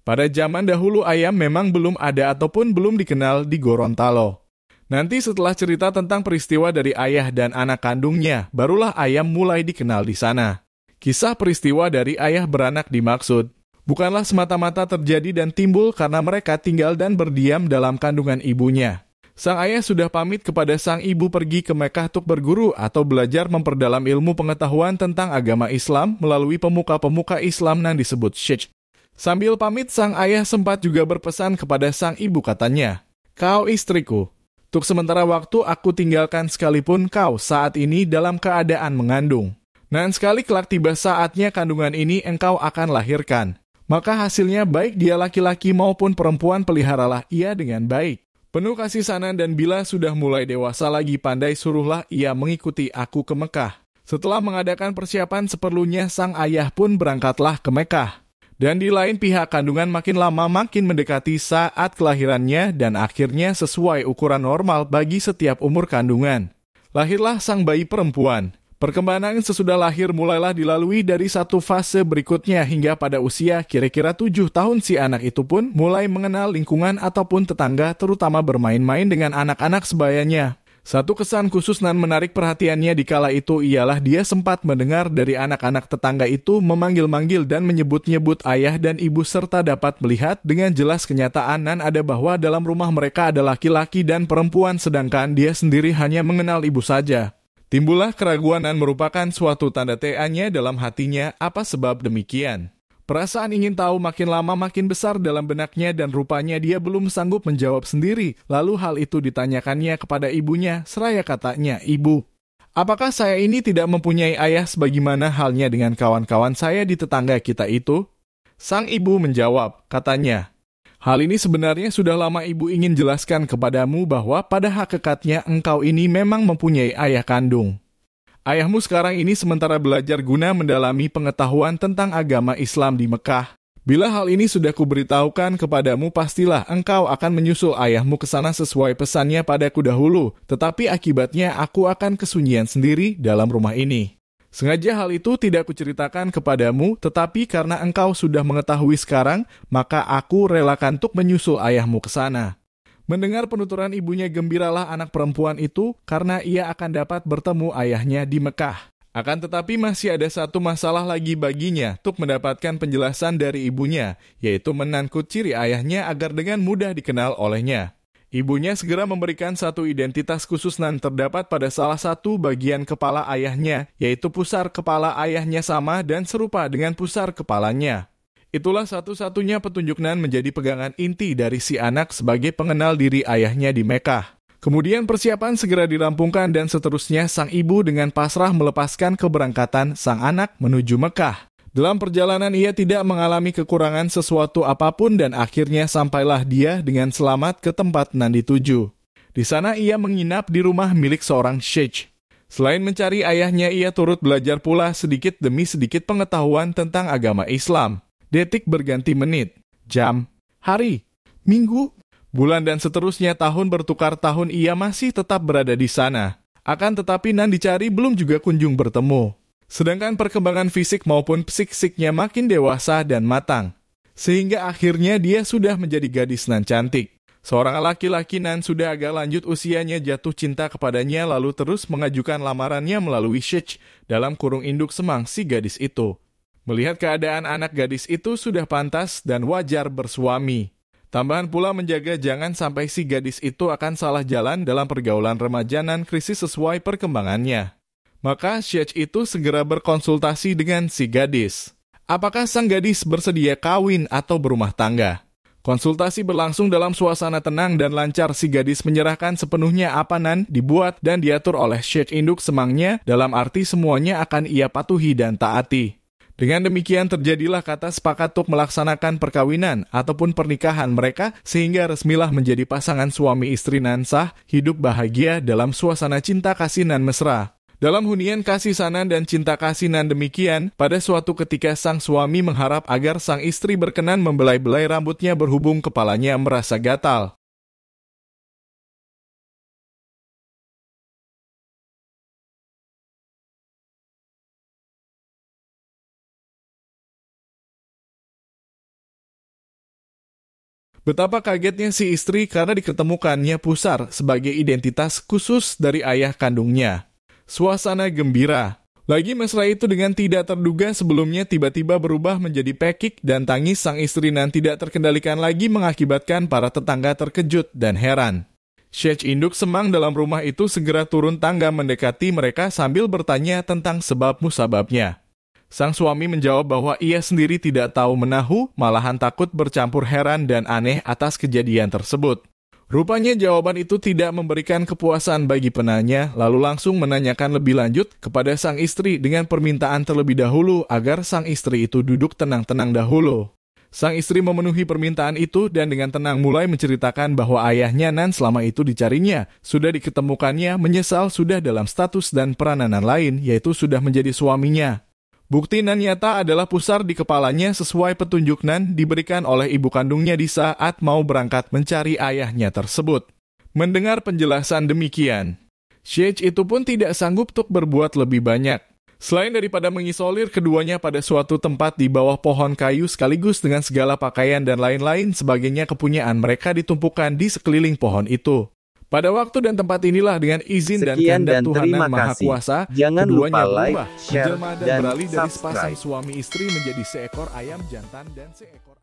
Pada zaman dahulu ayam memang belum ada ataupun belum dikenal di Gorontalo. Nanti setelah cerita tentang peristiwa dari ayah dan anak kandungnya, barulah ayam mulai dikenal di sana. Kisah peristiwa dari ayah beranak dimaksud. Bukanlah semata-mata terjadi dan timbul karena mereka tinggal dan berdiam dalam kandungan ibunya. Sang ayah sudah pamit kepada sang ibu pergi ke Mekah untuk berguru atau belajar memperdalam ilmu pengetahuan tentang agama Islam melalui pemuka-pemuka Islam yang disebut Syekh. Sambil pamit, sang ayah sempat juga berpesan kepada sang ibu katanya, Kau istriku, untuk sementara waktu aku tinggalkan sekalipun kau saat ini dalam keadaan mengandung. Dan sekali kelak tiba saatnya kandungan ini engkau akan lahirkan. Maka hasilnya baik dia laki-laki maupun perempuan peliharalah ia dengan baik. Penuh kasih sanan dan bila sudah mulai dewasa lagi pandai suruhlah ia mengikuti aku ke Mekah. Setelah mengadakan persiapan seperlunya sang ayah pun berangkatlah ke Mekah. Dan di lain pihak, kandungan makin lama makin mendekati saat kelahirannya dan akhirnya sesuai ukuran normal bagi setiap umur kandungan. Lahirlah sang bayi perempuan. Perkembangan sesudah lahir mulailah dilalui dari satu fase berikutnya hingga pada usia kira-kira 7 tahun si anak itu pun mulai mengenal lingkungan ataupun tetangga terutama bermain-main dengan anak-anak sebayanya. Satu kesan khusus nan menarik perhatiannya di kala itu ialah dia sempat mendengar dari anak-anak tetangga itu memanggil-manggil dan menyebut-nyebut ayah dan ibu serta dapat melihat dengan jelas kenyataan Nan ada bahwa dalam rumah mereka ada laki-laki dan perempuan sedangkan dia sendiri hanya mengenal ibu saja. Timbullah keraguan nan merupakan suatu tanda TA-nya dalam hatinya apa sebab demikian. Perasaan ingin tahu makin lama makin besar dalam benaknya dan rupanya dia belum sanggup menjawab sendiri. Lalu hal itu ditanyakannya kepada ibunya, seraya katanya, "Ibu, apakah saya ini tidak mempunyai ayah sebagaimana halnya dengan kawan-kawan saya di tetangga kita itu?" Sang ibu menjawab, katanya, "Hal ini sebenarnya sudah lama ibu ingin jelaskan kepadamu bahwa pada hakikatnya engkau ini memang mempunyai ayah kandung." Ayahmu sekarang ini sementara belajar guna mendalami pengetahuan tentang agama Islam di Mekah. Bila hal ini sudah kuberitahukan kepadamu, pastilah engkau akan menyusul ayahmu ke sana sesuai pesannya padaku dahulu, tetapi akibatnya aku akan kesunyian sendiri dalam rumah ini. Sengaja hal itu tidak kuceritakan kepadamu, tetapi karena engkau sudah mengetahui sekarang, maka aku relakan untuk menyusul ayahmu ke sana. Mendengar penuturan ibunya gembiralah anak perempuan itu karena ia akan dapat bertemu ayahnya di Mekah. Akan tetapi masih ada satu masalah lagi baginya untuk mendapatkan penjelasan dari ibunya, yaitu menangkut ciri ayahnya agar dengan mudah dikenal olehnya. Ibunya segera memberikan satu identitas khusus dan terdapat pada salah satu bagian kepala ayahnya, yaitu pusar kepala ayahnya sama dan serupa dengan pusar kepalanya. Itulah satu-satunya petunjuk Nan menjadi pegangan inti dari si anak sebagai pengenal diri ayahnya di Mekah. Kemudian persiapan segera dirampungkan dan seterusnya sang ibu dengan pasrah melepaskan keberangkatan sang anak menuju Mekah. Dalam perjalanan ia tidak mengalami kekurangan sesuatu apapun dan akhirnya sampailah dia dengan selamat ke tempat Nan dituju. Di sana ia menginap di rumah milik seorang sheikh. Selain mencari ayahnya, ia turut belajar pula sedikit demi sedikit pengetahuan tentang agama Islam detik berganti menit, jam, hari, minggu, bulan dan seterusnya tahun bertukar tahun ia masih tetap berada di sana. Akan tetapi Nan dicari belum juga kunjung bertemu. Sedangkan perkembangan fisik maupun psikisnya makin dewasa dan matang. Sehingga akhirnya dia sudah menjadi gadis Nan cantik. Seorang laki-laki Nan sudah agak lanjut usianya jatuh cinta kepadanya lalu terus mengajukan lamarannya melalui Shich dalam kurung induk semang si gadis itu. Melihat keadaan anak gadis itu sudah pantas dan wajar bersuami. Tambahan pula menjaga jangan sampai si gadis itu akan salah jalan dalam pergaulan remaja dan krisis sesuai perkembangannya. Maka Syech itu segera berkonsultasi dengan si gadis. Apakah sang gadis bersedia kawin atau berumah tangga? Konsultasi berlangsung dalam suasana tenang dan lancar si gadis menyerahkan sepenuhnya apanan dibuat dan diatur oleh Syekh Induk semangnya dalam arti semuanya akan ia patuhi dan taati. Dengan demikian terjadilah kata sepakat untuk melaksanakan perkawinan ataupun pernikahan mereka sehingga resmilah menjadi pasangan suami istri nan sah hidup bahagia dalam suasana cinta kasih nan mesra. Dalam hunian kasih sanan dan cinta kasih nan demikian, pada suatu ketika sang suami mengharap agar sang istri berkenan membelai-belai rambutnya berhubung kepalanya merasa gatal. Betapa kagetnya si istri karena diketemukannya pusar sebagai identitas khusus dari ayah kandungnya. Suasana gembira. Lagi mesra itu dengan tidak terduga sebelumnya tiba-tiba berubah menjadi pekik dan tangis sang istri nan tidak terkendalikan lagi mengakibatkan para tetangga terkejut dan heran. Syekh Induk Semang dalam rumah itu segera turun tangga mendekati mereka sambil bertanya tentang sebab musababnya. Sang suami menjawab bahwa ia sendiri tidak tahu menahu, malahan takut bercampur heran dan aneh atas kejadian tersebut. Rupanya jawaban itu tidak memberikan kepuasan bagi penanya, lalu langsung menanyakan lebih lanjut kepada sang istri dengan permintaan terlebih dahulu agar sang istri itu duduk tenang-tenang dahulu. Sang istri memenuhi permintaan itu dan dengan tenang mulai menceritakan bahwa ayahnya Nan selama itu dicarinya, sudah diketemukannya, menyesal sudah dalam status dan peranan lain, yaitu sudah menjadi suaminya, Bukti nan nyata adalah pusar di kepalanya sesuai petunjuk nan diberikan oleh ibu kandungnya di saat mau berangkat mencari ayahnya tersebut. Mendengar penjelasan demikian, Sheikh itu pun tidak sanggup untuk berbuat lebih banyak. Selain daripada mengisolir keduanya pada suatu tempat di bawah pohon kayu sekaligus dengan segala pakaian dan lain-lain sebagainya kepunyaan mereka ditumpukan di sekeliling pohon itu. Pada waktu dan tempat inilah dengan izin dan kehendak Tuhan yang Maha Kuasa, Jangan keduanya lupa like, berubah, share, dan, dan beralih dari sepasang suami istri menjadi seekor ayam jantan dan seekor